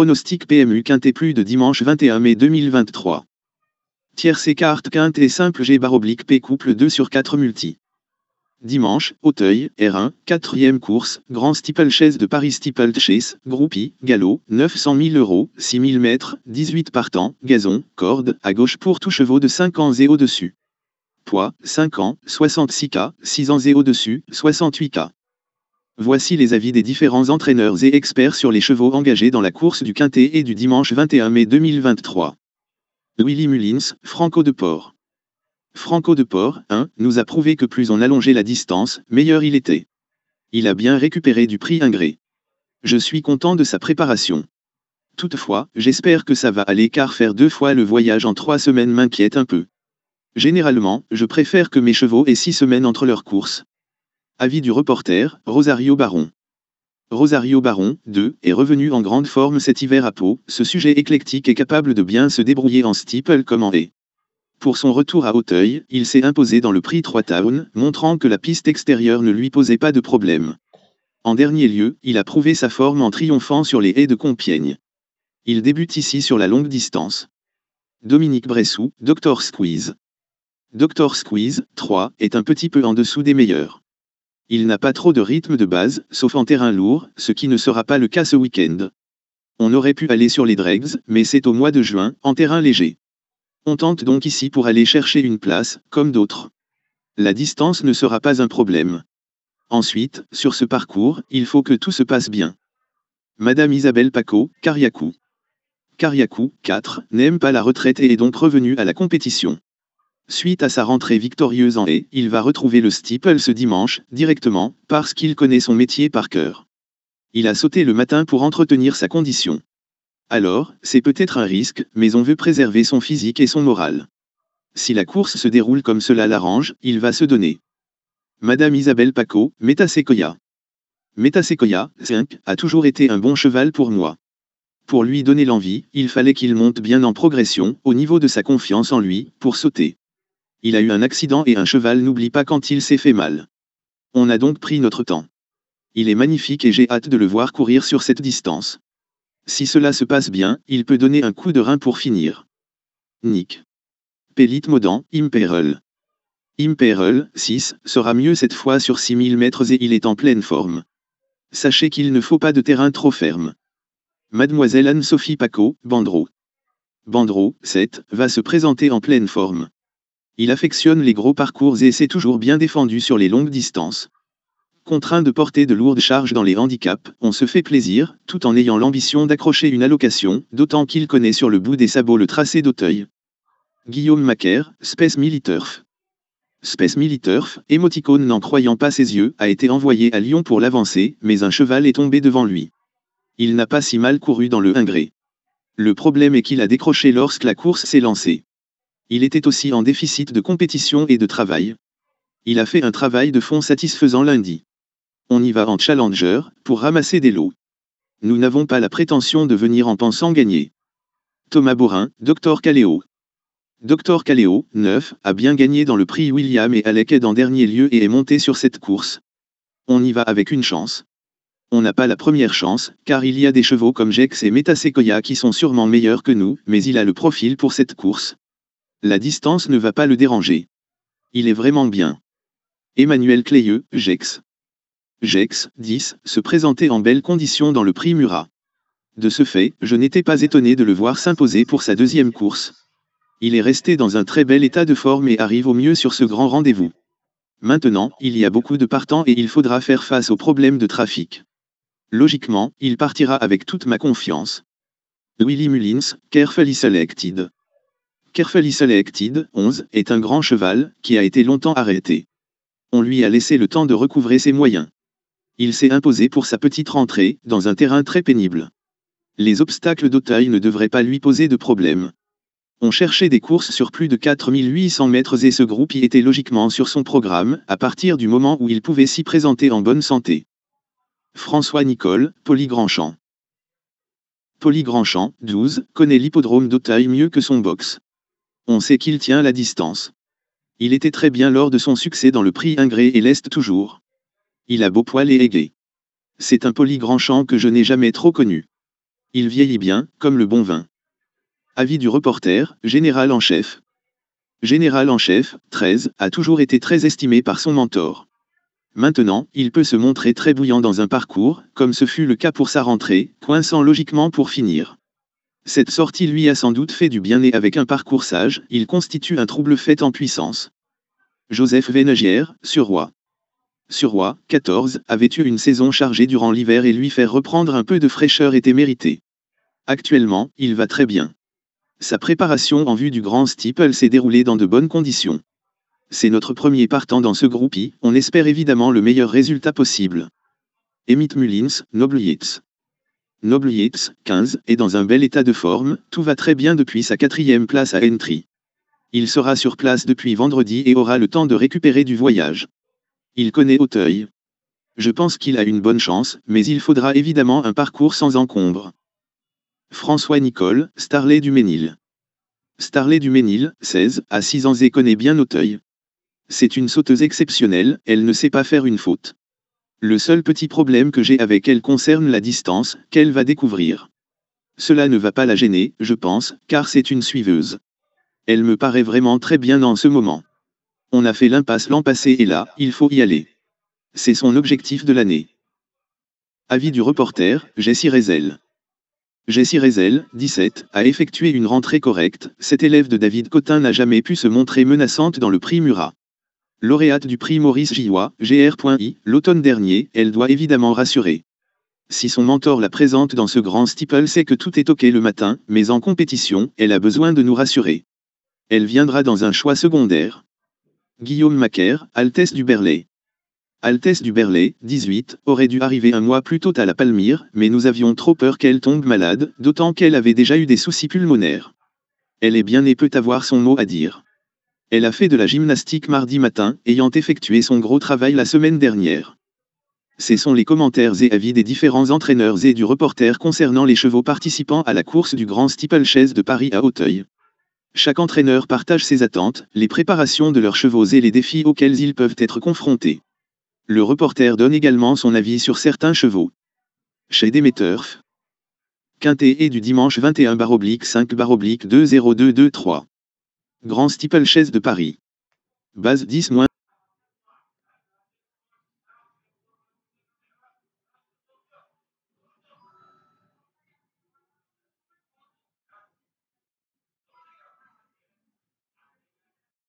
Pronostic PMU quinté plus de dimanche 21 mai 2023. cartes Quinte et simple G baroblique P couple 2 sur 4 multi. Dimanche, Auteuil, R1, 4 ème course, Grand Steeple Chase de Paris Chase, groupie, galop, 900 000 euros, 6000 mètres, 18 partants, gazon, corde, à gauche pour tout chevaux de 5 ans et au-dessus. Poids, 5 ans, 66K, 6 ans et au-dessus, 68K. Voici les avis des différents entraîneurs et experts sur les chevaux engagés dans la course du Quintet et du dimanche 21 mai 2023. Willy Mullins, Franco de Port. Franco de Port, 1, nous a prouvé que plus on allongeait la distance, meilleur il était. Il a bien récupéré du prix Ingré. Je suis content de sa préparation. Toutefois, j'espère que ça va aller car faire deux fois le voyage en trois semaines m'inquiète un peu. Généralement, je préfère que mes chevaux aient six semaines entre leurs courses. Avis du reporter, Rosario Baron. Rosario Baron, 2, est revenu en grande forme cet hiver à Pau, ce sujet éclectique est capable de bien se débrouiller en steeple comme en haie. Pour son retour à Auteuil, il s'est imposé dans le prix 3 Town, montrant que la piste extérieure ne lui posait pas de problème. En dernier lieu, il a prouvé sa forme en triomphant sur les haies de Compiègne. Il débute ici sur la longue distance. Dominique Bressou, Dr Squeeze. Dr Squeeze, 3, est un petit peu en dessous des meilleurs. Il n'a pas trop de rythme de base, sauf en terrain lourd, ce qui ne sera pas le cas ce week-end. On aurait pu aller sur les dregs, mais c'est au mois de juin, en terrain léger. On tente donc ici pour aller chercher une place, comme d'autres. La distance ne sera pas un problème. Ensuite, sur ce parcours, il faut que tout se passe bien. Madame Isabelle Paco, Kariaku. Kariaku 4, n'aime pas la retraite et est donc revenue à la compétition. Suite à sa rentrée victorieuse en haie, il va retrouver le steeple ce dimanche, directement, parce qu'il connaît son métier par cœur. Il a sauté le matin pour entretenir sa condition. Alors, c'est peut-être un risque, mais on veut préserver son physique et son moral. Si la course se déroule comme cela l'arrange, il va se donner. Madame Isabelle Paco, Meta Sequoia. Meta 5, a toujours été un bon cheval pour moi. Pour lui donner l'envie, il fallait qu'il monte bien en progression, au niveau de sa confiance en lui, pour sauter. Il a eu un accident et un cheval n'oublie pas quand il s'est fait mal. On a donc pris notre temps. Il est magnifique et j'ai hâte de le voir courir sur cette distance. Si cela se passe bien, il peut donner un coup de rein pour finir. Nick. Pellit Modan, Imperial. Imperial, 6, sera mieux cette fois sur 6000 mètres et il est en pleine forme. Sachez qu'il ne faut pas de terrain trop ferme. Mademoiselle Anne-Sophie Paco, Bandro. Bandro, 7, va se présenter en pleine forme. Il affectionne les gros parcours et s'est toujours bien défendu sur les longues distances. Contraint de porter de lourdes charges dans les handicaps, on se fait plaisir, tout en ayant l'ambition d'accrocher une allocation, d'autant qu'il connaît sur le bout des sabots le tracé d'Auteuil. Guillaume Macaire, Space Militurf. Space Militurf, émoticône n'en croyant pas ses yeux, a été envoyé à Lyon pour l'avancer, mais un cheval est tombé devant lui. Il n'a pas si mal couru dans le Ingré. Le problème est qu'il a décroché lorsque la course s'est lancée il était aussi en déficit de compétition et de travail. Il a fait un travail de fond satisfaisant lundi. On y va en challenger, pour ramasser des lots. Nous n'avons pas la prétention de venir en pensant gagner. Thomas Bourin, Dr Caléo. Dr Caléo, 9, a bien gagné dans le prix William et Alec est en dernier lieu et est monté sur cette course. On y va avec une chance. On n'a pas la première chance, car il y a des chevaux comme Jex et Meta qui sont sûrement meilleurs que nous, mais il a le profil pour cette course. La distance ne va pas le déranger. Il est vraiment bien. Emmanuel Clayeux, Gex. Gex, 10, se présentait en belles conditions dans le prix Murat. De ce fait, je n'étais pas étonné de le voir s'imposer pour sa deuxième course. Il est resté dans un très bel état de forme et arrive au mieux sur ce grand rendez-vous. Maintenant, il y a beaucoup de partants et il faudra faire face aux problèmes de trafic. Logiquement, il partira avec toute ma confiance. Willy Mullins, carefully selected. Carefully Selected, 11, est un grand cheval, qui a été longtemps arrêté. On lui a laissé le temps de recouvrer ses moyens. Il s'est imposé pour sa petite rentrée, dans un terrain très pénible. Les obstacles d'Auteuil ne devraient pas lui poser de problème. On cherchait des courses sur plus de 4800 mètres et ce groupe y était logiquement sur son programme, à partir du moment où il pouvait s'y présenter en bonne santé. François Nicole, Poly-Grandchamp, 12, connaît l'hippodrome d'Auteuil mieux que son box. On sait qu'il tient la distance. Il était très bien lors de son succès dans le prix Ingré et l'Est toujours. Il a beau poil et aigué. C'est un poli grand champ que je n'ai jamais trop connu. Il vieillit bien, comme le bon vin. Avis du reporter, général en chef. Général en chef, 13, a toujours été très estimé par son mentor. Maintenant, il peut se montrer très bouillant dans un parcours, comme ce fut le cas pour sa rentrée, coinçant logiquement pour finir. Cette sortie lui a sans doute fait du bien et avec un parcours sage, il constitue un trouble fait en puissance. Joseph Vénagière, surroi. Surroi, 14, avait eu une saison chargée durant l'hiver et lui faire reprendre un peu de fraîcheur était mérité. Actuellement, il va très bien. Sa préparation en vue du Grand Steeple s'est déroulée dans de bonnes conditions. C'est notre premier partant dans ce groupie, on espère évidemment le meilleur résultat possible. Emmett Mullins, Noble Yates. Noble Yips, 15, est dans un bel état de forme, tout va très bien depuis sa quatrième place à Entry. Il sera sur place depuis vendredi et aura le temps de récupérer du voyage. Il connaît Auteuil. Je pense qu'il a une bonne chance, mais il faudra évidemment un parcours sans encombre. François Nicole, Starlet du Ménil. Starlet du Ménil, 16, a 6 ans et connaît bien Auteuil. C'est une sauteuse exceptionnelle, elle ne sait pas faire une faute. Le seul petit problème que j'ai avec elle concerne la distance qu'elle va découvrir. Cela ne va pas la gêner, je pense, car c'est une suiveuse. Elle me paraît vraiment très bien en ce moment. On a fait l'impasse l'an passé et là, il faut y aller. C'est son objectif de l'année. Avis du reporter, Jessie Rezel. Jessie Rezel, 17, a effectué une rentrée correcte. Cette élève de David Cotin n'a jamais pu se montrer menaçante dans le prix Murat. Lauréate du prix Maurice Gillois, GR.I, l'automne dernier, elle doit évidemment rassurer. Si son mentor la présente dans ce grand steeple, c'est que tout est ok le matin, mais en compétition, elle a besoin de nous rassurer. Elle viendra dans un choix secondaire. Guillaume Macaire, Altesse du Berlay. Altesse du Berlay, 18, aurait dû arriver un mois plus tôt à la Palmyre, mais nous avions trop peur qu'elle tombe malade, d'autant qu'elle avait déjà eu des soucis pulmonaires. Elle est bien et peut avoir son mot à dire. Elle a fait de la gymnastique mardi matin, ayant effectué son gros travail la semaine dernière. Ce sont les commentaires et avis des différents entraîneurs et du reporter concernant les chevaux participant à la course du Grand Chase de Paris à Auteuil. Chaque entraîneur partage ses attentes, les préparations de leurs chevaux et les défis auxquels ils peuvent être confrontés. Le reporter donne également son avis sur certains chevaux. Chez Demeterf. Quintet et du dimanche 21-5-20223. Grand chaise de Paris. Base 10